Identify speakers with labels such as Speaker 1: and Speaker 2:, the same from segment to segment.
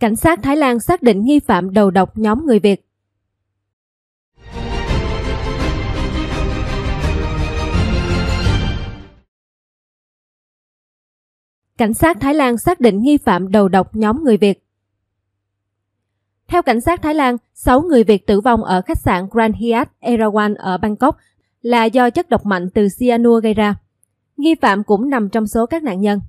Speaker 1: Cảnh sát Thái Lan xác định nghi phạm đầu độc nhóm người Việt. Cảnh sát Thái Lan xác định nghi phạm đầu độc nhóm người Việt. Theo cảnh sát Thái Lan, 6 người Việt tử vong ở khách sạn Grand Hyatt Erawan ở Bangkok là do chất độc mạnh từ cyanua gây ra. Nghi phạm cũng nằm trong số các nạn nhân.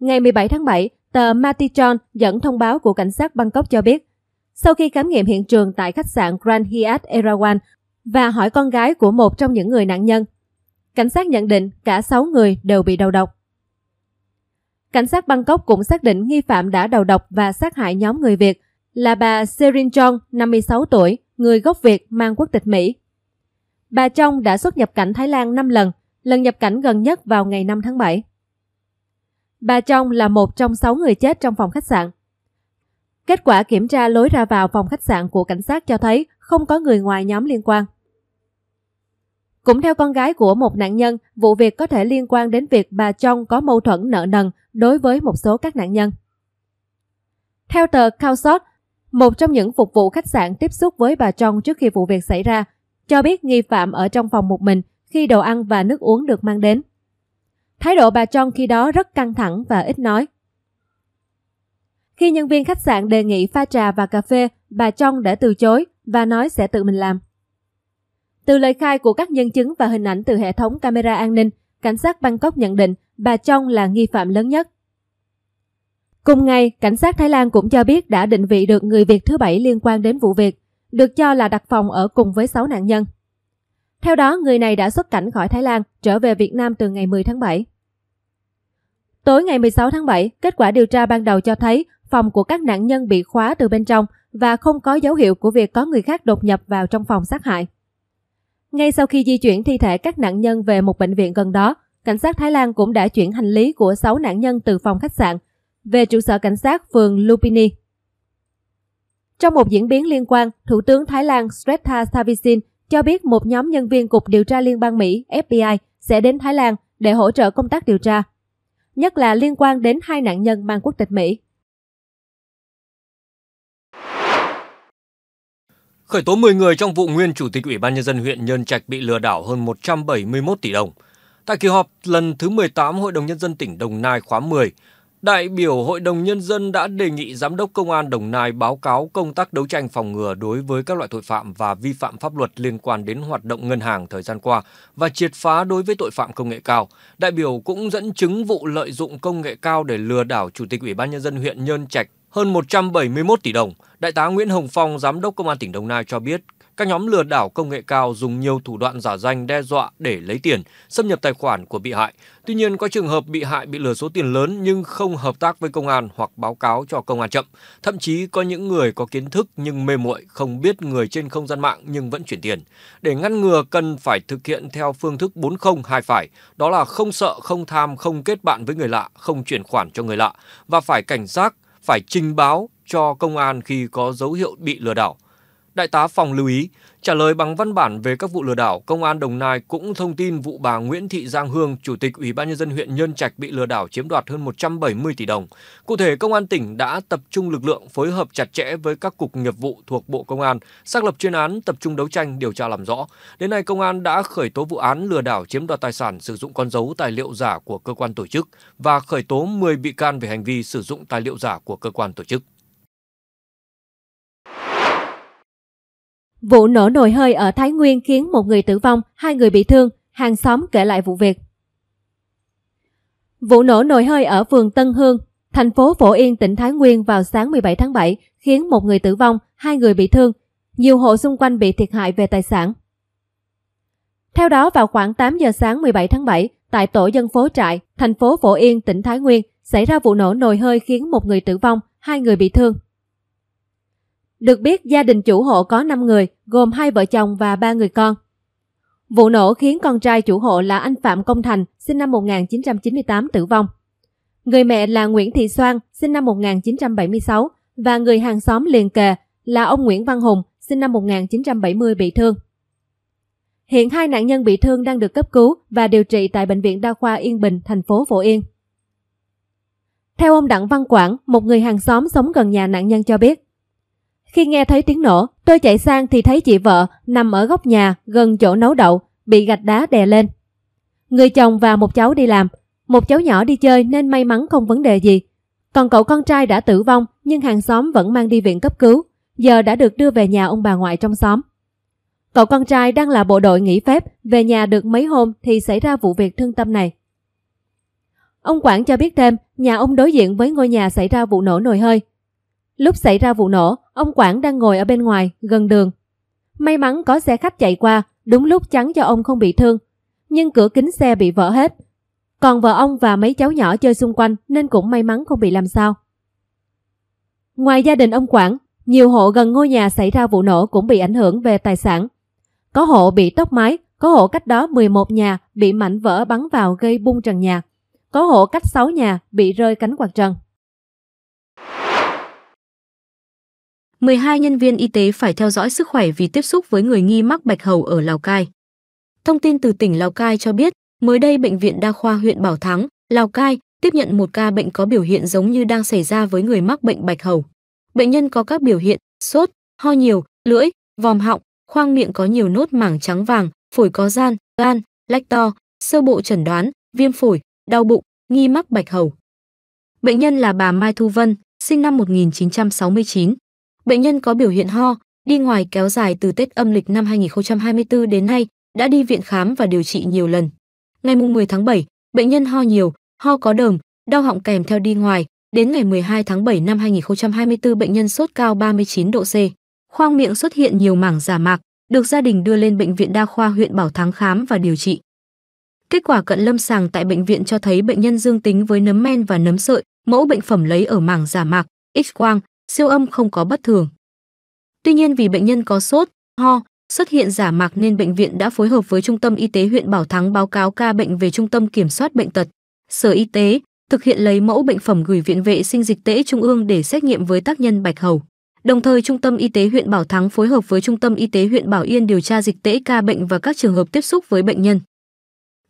Speaker 1: Ngày 17 tháng 7, Tờ Matichon dẫn thông báo của cảnh sát Bangkok cho biết, sau khi khám nghiệm hiện trường tại khách sạn Grand Hyatt Erawan và hỏi con gái của một trong những người nạn nhân, cảnh sát nhận định cả 6 người đều bị đầu độc. Cảnh sát Bangkok cũng xác định nghi phạm đã đầu độc và sát hại nhóm người Việt là bà Serin Chong, 56 tuổi, người gốc Việt mang quốc tịch Mỹ. Bà Trong đã xuất nhập cảnh Thái Lan 5 lần, lần nhập cảnh gần nhất vào ngày 5 tháng 7. Bà Trong là một trong sáu người chết trong phòng khách sạn. Kết quả kiểm tra lối ra vào phòng khách sạn của cảnh sát cho thấy không có người ngoài nhóm liên quan. Cũng theo con gái của một nạn nhân, vụ việc có thể liên quan đến việc bà Trong có mâu thuẫn nợ nần đối với một số các nạn nhân. Theo tờ Calsot, một trong những phục vụ khách sạn tiếp xúc với bà Trong trước khi vụ việc xảy ra, cho biết nghi phạm ở trong phòng một mình khi đồ ăn và nước uống được mang đến. Thái độ bà John khi đó rất căng thẳng và ít nói. Khi nhân viên khách sạn đề nghị pha trà và cà phê, bà John đã từ chối và nói sẽ tự mình làm. Từ lời khai của các nhân chứng và hình ảnh từ hệ thống camera an ninh, cảnh sát Bangkok nhận định bà Trong là nghi phạm lớn nhất. Cùng ngày, cảnh sát Thái Lan cũng cho biết đã định vị được người Việt thứ bảy liên quan đến vụ việc, được cho là đặt phòng ở cùng với 6 nạn nhân. Theo đó, người này đã xuất cảnh khỏi Thái Lan, trở về Việt Nam từ ngày 10 tháng 7. Tối ngày 16 tháng 7, kết quả điều tra ban đầu cho thấy phòng của các nạn nhân bị khóa từ bên trong và không có dấu hiệu của việc có người khác đột nhập vào trong phòng sát hại. Ngay sau khi di chuyển thi thể các nạn nhân về một bệnh viện gần đó, cảnh sát Thái Lan cũng đã chuyển hành lý của 6 nạn nhân từ phòng khách sạn về trụ sở cảnh sát phường Lupini. Trong một diễn biến liên quan, Thủ tướng Thái Lan Srettha Thavisin cho biết một nhóm nhân viên Cục Điều tra Liên bang Mỹ FBI sẽ đến Thái Lan để hỗ trợ công tác điều tra, nhất là liên quan đến hai nạn nhân mang quốc tịch Mỹ.
Speaker 2: Khởi tố 10 người trong vụ nguyên Chủ tịch Ủy ban Nhân dân huyện Nhân Trạch bị lừa đảo hơn 171 tỷ đồng. Tại kỳ họp lần thứ 18 Hội đồng Nhân dân tỉnh Đồng Nai khóa 10, Đại biểu Hội đồng Nhân dân đã đề nghị Giám đốc Công an Đồng Nai báo cáo công tác đấu tranh phòng ngừa đối với các loại tội phạm và vi phạm pháp luật liên quan đến hoạt động ngân hàng thời gian qua và triệt phá đối với tội phạm công nghệ cao. Đại biểu cũng dẫn chứng vụ lợi dụng công nghệ cao để lừa đảo Chủ tịch Ủy ban Nhân dân huyện Nhơn Trạch hơn 171 tỷ đồng, Đại tá Nguyễn Hồng Phong, Giám đốc Công an tỉnh Đồng Nai cho biết, các nhóm lừa đảo công nghệ cao dùng nhiều thủ đoạn giả danh đe dọa để lấy tiền, xâm nhập tài khoản của bị hại. Tuy nhiên, có trường hợp bị hại bị lừa số tiền lớn nhưng không hợp tác với công an hoặc báo cáo cho công an chậm. Thậm chí có những người có kiến thức nhưng mê muội, không biết người trên không gian mạng nhưng vẫn chuyển tiền. Để ngăn ngừa cần phải thực hiện theo phương thức 4 không hai phải, đó là không sợ, không tham, không kết bạn với người lạ, không chuyển khoản cho người lạ và phải cảnh giác phải trình báo cho công an khi có dấu hiệu bị lừa đảo Đại tá Phòng lưu ý, trả lời bằng văn bản về các vụ lừa đảo, Công an Đồng Nai cũng thông tin vụ bà Nguyễn Thị Giang Hương, Chủ tịch Ủy ban Nhân dân huyện Nhân Trạch bị lừa đảo chiếm đoạt hơn 170 tỷ đồng. Cụ thể, Công an tỉnh đã tập trung lực lượng phối hợp chặt chẽ với các cục nghiệp vụ thuộc Bộ Công an, xác lập chuyên án tập trung đấu tranh điều tra làm rõ. Đến nay, Công an đã khởi tố vụ án lừa đảo chiếm đoạt tài sản sử dụng con dấu tài liệu giả của cơ quan tổ chức và khởi tố 10 bị can về hành vi sử dụng tài liệu giả của cơ quan tổ chức.
Speaker 1: Vụ nổ nồi hơi ở Thái Nguyên khiến một người tử vong, hai người bị thương, hàng xóm kể lại vụ việc. Vụ nổ nồi hơi ở phường Tân Hương, thành phố Phổ Yên, tỉnh Thái Nguyên vào sáng 17 tháng 7 khiến một người tử vong, hai người bị thương, nhiều hộ xung quanh bị thiệt hại về tài sản. Theo đó, vào khoảng 8 giờ sáng 17 tháng 7, tại tổ dân phố Trại, thành phố Phổ Yên, tỉnh Thái Nguyên, xảy ra vụ nổ nồi hơi khiến một người tử vong, hai người bị thương. Được biết gia đình chủ hộ có 5 người, gồm hai vợ chồng và ba người con. Vụ nổ khiến con trai chủ hộ là anh Phạm Công Thành, sinh năm 1998 tử vong. Người mẹ là Nguyễn Thị Soan, sinh năm 1976 và người hàng xóm liền kề là ông Nguyễn Văn Hùng, sinh năm 1970 bị thương. Hiện hai nạn nhân bị thương đang được cấp cứu và điều trị tại Bệnh viện Đa khoa Yên Bình, thành phố Phổ Yên. Theo ông Đặng Văn Quảng, một người hàng xóm sống gần nhà nạn nhân cho biết, khi nghe thấy tiếng nổ, tôi chạy sang thì thấy chị vợ nằm ở góc nhà gần chỗ nấu đậu, bị gạch đá đè lên. Người chồng và một cháu đi làm, một cháu nhỏ đi chơi nên may mắn không vấn đề gì. Còn cậu con trai đã tử vong nhưng hàng xóm vẫn mang đi viện cấp cứu, giờ đã được đưa về nhà ông bà ngoại trong xóm. Cậu con trai đang là bộ đội nghỉ phép, về nhà được mấy hôm thì xảy ra vụ việc thương tâm này. Ông Quảng cho biết thêm, nhà ông đối diện với ngôi nhà xảy ra vụ nổ nồi hơi, Lúc xảy ra vụ nổ, ông Quảng đang ngồi ở bên ngoài, gần đường. May mắn có xe khách chạy qua, đúng lúc chắn cho ông không bị thương. Nhưng cửa kính xe bị vỡ hết. Còn vợ ông và mấy cháu nhỏ chơi xung quanh nên cũng may mắn không bị làm sao. Ngoài gia đình ông Quảng, nhiều hộ gần ngôi nhà xảy ra vụ nổ cũng bị ảnh hưởng về tài sản. Có hộ bị tốc mái, có hộ cách đó 11 nhà bị mảnh vỡ bắn vào gây bung trần nhà. Có hộ cách 6 nhà bị rơi cánh quạt trần.
Speaker 3: 12 nhân viên y tế phải theo dõi sức khỏe vì tiếp xúc với người nghi mắc bạch hầu ở Lào Cai. Thông tin từ tỉnh Lào Cai cho biết, mới đây bệnh viện đa khoa huyện Bảo Thắng, Lào Cai tiếp nhận một ca bệnh có biểu hiện giống như đang xảy ra với người mắc bệnh bạch hầu. Bệnh nhân có các biểu hiện sốt, ho nhiều, lưỡi, vòm họng, khoang miệng có nhiều nốt mảng trắng vàng, phổi có gian, gan, lách to, sơ bộ chẩn đoán viêm phổi, đau bụng, nghi mắc bạch hầu. Bệnh nhân là bà Mai Thu Vân, sinh năm 1969. Bệnh nhân có biểu hiện ho, đi ngoài kéo dài từ Tết âm lịch năm 2024 đến nay, đã đi viện khám và điều trị nhiều lần. Ngày 10 tháng 7, bệnh nhân ho nhiều, ho có đờm, đau họng kèm theo đi ngoài. Đến ngày 12 tháng 7 năm 2024, bệnh nhân sốt cao 39 độ C. Khoang miệng xuất hiện nhiều mảng giả mạc, được gia đình đưa lên Bệnh viện Đa khoa huyện Bảo Thắng khám và điều trị. Kết quả cận lâm sàng tại bệnh viện cho thấy bệnh nhân dương tính với nấm men và nấm sợi, mẫu bệnh phẩm lấy ở mảng giả mạc, X-quang, siêu âm không có bất thường. Tuy nhiên vì bệnh nhân có sốt, ho, xuất hiện giả mạc nên bệnh viện đã phối hợp với Trung tâm Y tế huyện Bảo Thắng báo cáo ca bệnh về Trung tâm Kiểm soát Bệnh tật, Sở Y tế, thực hiện lấy mẫu bệnh phẩm gửi Viện vệ sinh dịch tễ Trung ương để xét nghiệm với tác nhân bạch hầu. Đồng thời Trung tâm Y tế huyện Bảo Thắng phối hợp với Trung tâm Y tế huyện Bảo Yên điều tra dịch tễ ca bệnh và các trường hợp tiếp xúc với bệnh nhân.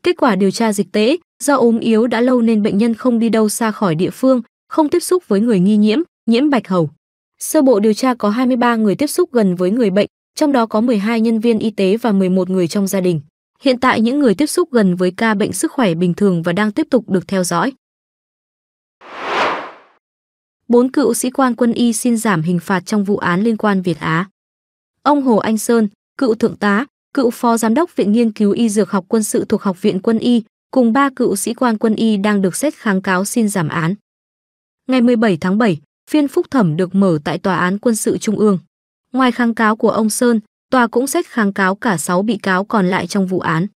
Speaker 3: Kết quả điều tra dịch tễ, do ốm yếu đã lâu nên bệnh nhân không đi đâu xa khỏi địa phương, không tiếp xúc với người nghi nhiễm, nhiễm bạch hầu. Sơ bộ điều tra có 23 người tiếp xúc gần với người bệnh, trong đó có 12 nhân viên y tế và 11 người trong gia đình. Hiện tại những người tiếp xúc gần với ca bệnh sức khỏe bình thường và đang tiếp tục được theo dõi. Bốn cựu sĩ quan quân y xin giảm hình phạt trong vụ án liên quan Việt Á. Ông Hồ Anh Sơn, cựu thượng tá, cựu phó giám đốc Viện Nghiên cứu Y Dược học quân sự thuộc Học viện Quân y, cùng ba cựu sĩ quan quân y đang được xét kháng cáo xin giảm án. Ngày 17 tháng 7, phiên phúc thẩm được mở tại Tòa án Quân sự Trung ương. Ngoài kháng cáo của ông Sơn, tòa cũng xét kháng cáo cả 6 bị cáo còn lại trong vụ án.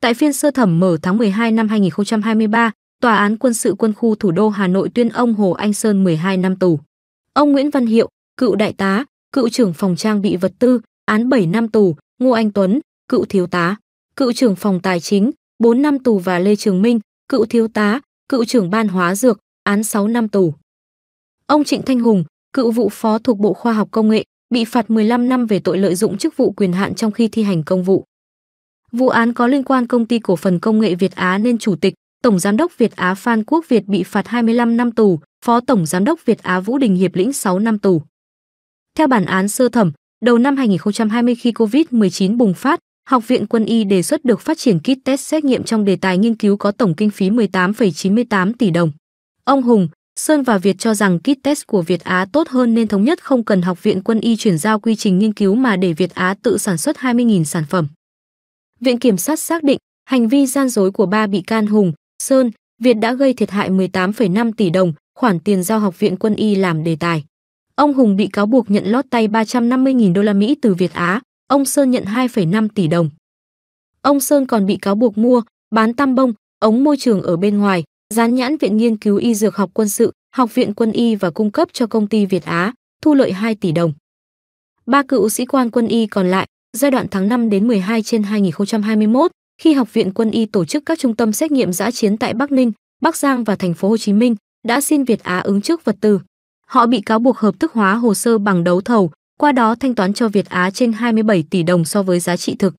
Speaker 3: Tại phiên sơ thẩm mở tháng 12 năm 2023, Tòa án Quân sự Quân khu thủ đô Hà Nội tuyên ông Hồ Anh Sơn 12 năm tù. Ông Nguyễn Văn Hiệu, cựu đại tá, cựu trưởng phòng trang bị vật tư, án 7 năm tù, Ngô Anh Tuấn, cựu thiếu tá, cựu trưởng phòng tài chính, 4 năm tù và Lê Trường Minh, cựu thiếu tá, cựu trưởng ban hóa dược, án 6 năm tù. Ông Trịnh Thanh Hùng, cựu vụ phó thuộc Bộ Khoa học Công nghệ, bị phạt 15 năm về tội lợi dụng chức vụ quyền hạn trong khi thi hành công vụ. Vụ án có liên quan công ty cổ phần công nghệ Việt Á nên chủ tịch, tổng giám đốc Việt Á Phan Quốc Việt bị phạt 25 năm tù, phó tổng giám đốc Việt Á Vũ Đình Hiệp lĩnh 6 năm tù. Theo bản án sơ thẩm, đầu năm 2020 khi Covid-19 bùng phát, Học viện Quân y đề xuất được phát triển kit test xét nghiệm trong đề tài nghiên cứu có tổng kinh phí 18,98 tỷ đồng. Ông Hùng, Sơn và Việt cho rằng kit test của Việt Á tốt hơn nên thống nhất không cần Học viện Quân y chuyển giao quy trình nghiên cứu mà để Việt Á tự sản xuất 20.000 sản phẩm. Viện Kiểm sát xác định hành vi gian dối của ba bị can Hùng, Sơn, Việt đã gây thiệt hại 18,5 tỷ đồng, khoản tiền giao Học viện Quân y làm đề tài. Ông Hùng bị cáo buộc nhận lót tay 350.000 đô la Mỹ từ Việt Á, ông Sơn nhận 2,5 tỷ đồng. Ông Sơn còn bị cáo buộc mua, bán tam bông, ống môi trường ở bên ngoài, Dán nhãn Viện Nghiên cứu Y Dược học Quân sự, Học viện Quân y và cung cấp cho công ty Việt Á, thu lợi 2 tỷ đồng. Ba cựu sĩ quan quân y còn lại, giai đoạn tháng 5 đến 12 trên 2021, khi Học viện Quân y tổ chức các trung tâm xét nghiệm giã chiến tại Bắc Ninh, Bắc Giang và thành phố Hồ Chí Minh, đã xin Việt Á ứng trước vật tư. Họ bị cáo buộc hợp thức hóa hồ sơ bằng đấu thầu, qua đó thanh toán cho Việt Á trên 27 tỷ đồng so với giá trị thực.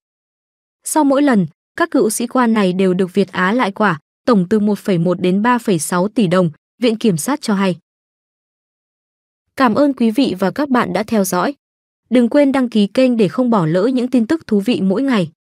Speaker 3: Sau mỗi lần, các cựu sĩ quan này đều được Việt Á lại quả, tổng từ 1,1 đến 3,6 tỷ đồng, Viện Kiểm sát cho hay. Cảm ơn quý vị và các bạn đã theo dõi. Đừng quên đăng ký kênh để không bỏ lỡ những tin tức thú vị mỗi ngày.